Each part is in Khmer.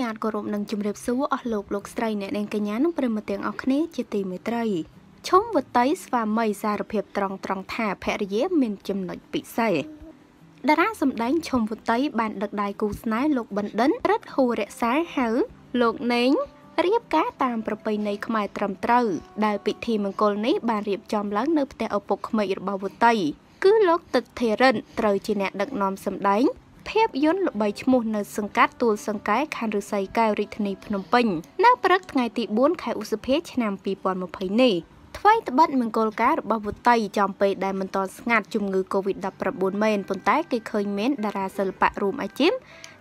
ញ្ញាតគោរពនឹងជម្រាបសួរអស់លោកលោកស្រីអ្នកនាងកញ្ញានិងប្រិមត្តទាំងអស់គ្នាជាទីមេត្រីឈុំវតីស្វាមីសារភាពត្រង់ត្រង់ថាភរិយាមានចំណុចពិសេសតារាសម្ដែងឈុំវតីបានដឹកដៃគូស្នេហ៍លោកបណ្ឌិនរិទ្ធហូរក្សាហៅលោកណេងរៀបការតាមប្រពៃណីខ្មែរត្រឹមត្រូវដែលពិធីមង្គលនេះបានរៀបចំឡើងនៅផ្ទះឪពុកក្មេករបស់វតីគឺលោកទឹកធេរិនត្រូវជាអ្នកដឹកនាំសម្ដែងភាពយន្តល្បីឈ្មោះនៅសង្កាត់ទួលសង្កែខណ្ឌឫស្សីកែវរាជធានីភ្នំពេញនៅព្រឹកថ្ងៃទី4ខែឧសភាឆ្នាំ2020នេះថ្មីត្បិតមង្គលការរបស់វុតីចំពេលដែលមិនតស្ងាត់ជំងឺ Covid-19 មែនប៉ុន្តែគេឃើញមានតារាសិល្បៈរួមអាជីព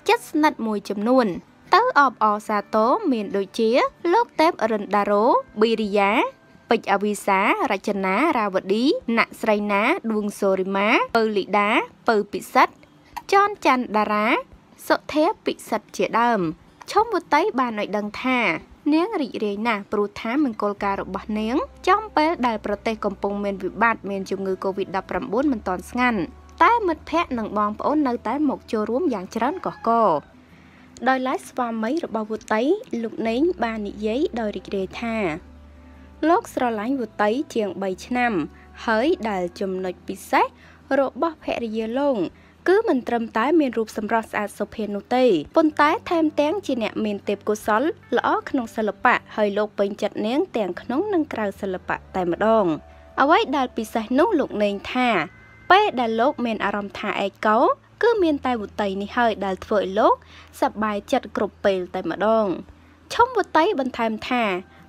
ជិតស្និទ្ធមួយចំនួន ទៅអបអសាទរមានដូចជា លោកតេបរិនដារ៉ូប៊ីរីយ៉ាពេជ្រអវិសា រចនារាវឌីណាក់ស្រីណា ដួងសូរីម៉ាពៅលីដា ពៅពិសិដ្ឋចនច័ន្ទតារាសុធាពិសិដ្ឋជាដើមឈុំវតីបានឲ្យដឹងថា នាងរីករាយណាស់ព្រោះថាមង្គលការរបស់នាងចំពេលដែលប្រទេសកំពុងមានវិបត្តិមានជំងឺ Covid-19 មិនទាន់ស្ងាត់តែមិត្តភ័ក្តិនិងបងប្អូននៅតែ មកចូលរួមយ៉ាងច្រើនកកកដោយឡែកស្វាមីរបស់វតីលោកនេងបាននិយាយដោយរីករាយថាលោកស្រឡាញ់វតីជាង3ឆ្នាំ ហើយដែលចំណុចពិសេសរបស់ភរិយាលោកគឺមិនត្រឹមតែមានរូបសម្រស់ស្អាតសុភានោះទេប៉ុន្តែថែមទាំងជាអ្នកមានទេពកោសល្យល្អក្នុងសិល្បៈហើយលោកពេញចិត្តនាងទាំងក្នុងនិងក្រៅសិល្បៈតែម្ដង អ្វីដែលពិសេសនោះលោកណេងថាពេលដែលលោកមានអារម្មណ៍ថាឯកោគឺ មានតែវុតីនេះហើយដែលធ្វើឲ្យលោកសប្បាយចិត្តគ្រប់ពេលតែម្ដងឈុំវតីបន្ថែមថា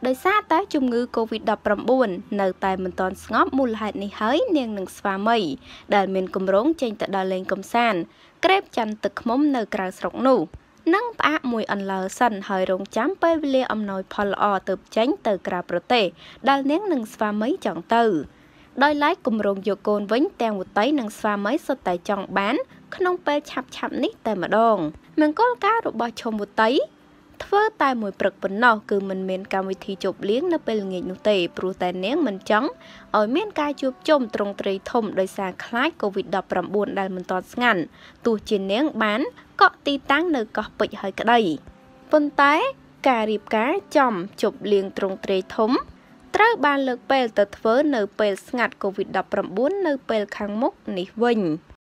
ដោយសារតែជំងឺ Covid-19 នៅតែមិនទាន់ស្ងប់មូលហេតុនេះហើយនាងនឹងស្វាមីដែលមានគម្រោងចេញទៅដល់លេងកំសាន្តក្រេបច័ន្ទទឹកខ្មុំនៅក្រៅស្រុកនោះនឹងផ្អាកមួយអន្លើសិនហើយរងចាំពេលវេលាអំណោយផលល្អទៅចេញទៅក្រៅប្រទេសដែលនាងនឹងស្វាមីចង់ទៅដោយឡែកគម្រោងយកកូនវិញទាំងវតីនិងស្វាមីសុទ្ធតែចង់បាន ក្នុងពេលឆាប់ៗនេះតែម្ដងមង្គលការរបស់ឈុំវតីធ្វើតែមួយព្រឹកប៉ុណ្ណោះគឺមិនមានកម្មវិធីជប់លៀងនៅពេលល្ងាចនោះទេព្រោះតែនាងមិនចង់ឲ្យមានការជួបជុំត្រង់ត្រីធំដោយសារខ្លាច COVID-19 ដែលមិនទាន់ស្ងាត់ទោះជានាងបានកក់ទីតាំងនៅកោះពេជ្រហើយក្តីប៉ុន្តែការរៀបការចំជប់លៀងត្រង់ត្រីធំត្រូវបានលើកពេលទៅធ្វើនៅពេលស្ងាត់ COVID-19 នៅពេលខាងមុខនេះវិញ